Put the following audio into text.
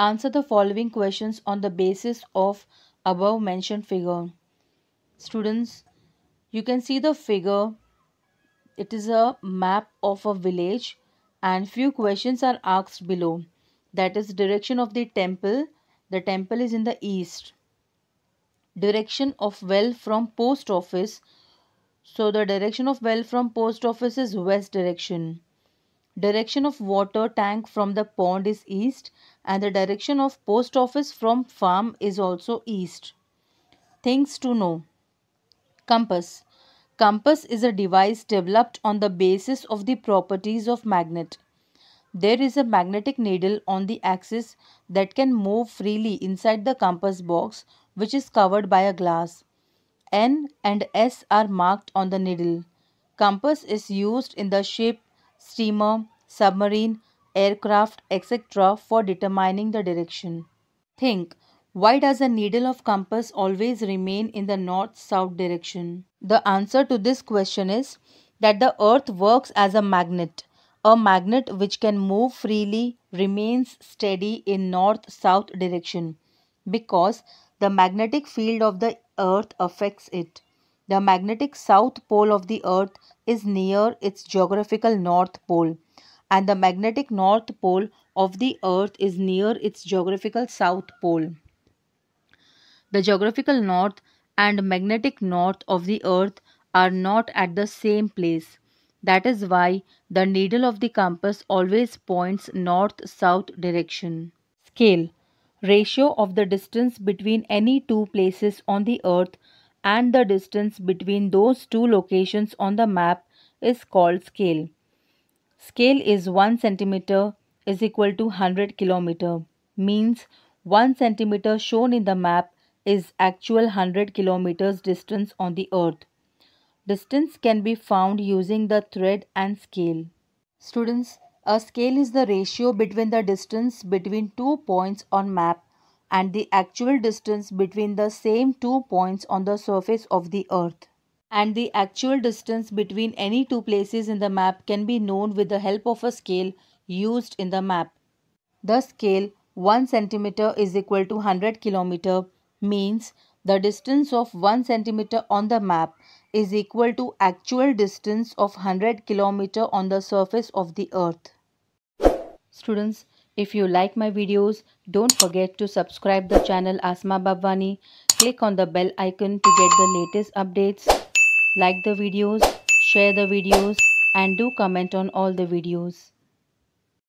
Answer the following questions on the basis of above mentioned figure. Students, you can see the figure. It is a map of a village and few questions are asked below. That is direction of the temple. The temple is in the east. Direction of well from post office. So the direction of well from post office is west direction. Direction of water tank from the pond is east and the direction of post office from farm is also east. Things to know. Compass. Compass is a device developed on the basis of the properties of magnet. There is a magnetic needle on the axis that can move freely inside the compass box which is covered by a glass. N and S are marked on the needle. Compass is used in the shape steamer, submarine, aircraft, etc. for determining the direction. Think, why does the needle of compass always remain in the north-south direction? The answer to this question is that the earth works as a magnet. A magnet which can move freely remains steady in north-south direction because the magnetic field of the earth affects it. The magnetic south pole of the earth is near its geographical north pole and the magnetic north pole of the earth is near its geographical south pole. The geographical north and magnetic north of the earth are not at the same place. That is why the needle of the compass always points north-south direction. Scale Ratio of the distance between any two places on the earth and the distance between those two locations on the map is called scale. Scale is 1 centimeter is equal to 100 kilometer means 1 centimeter shown in the map is actual 100 kilometers distance on the earth. Distance can be found using the thread and scale. Students, a scale is the ratio between the distance between two points on map and the actual distance between the same two points on the surface of the earth. And the actual distance between any two places in the map can be known with the help of a scale used in the map. The scale 1 centimeter is equal to 100 kilometer means the distance of 1 centimeter on the map is equal to actual distance of 100 kilometer on the surface of the earth. Students, if you like my videos, don't forget to subscribe the channel Asma Babwani. Click on the bell icon to get the latest updates. Like the videos, share the videos and do comment on all the videos.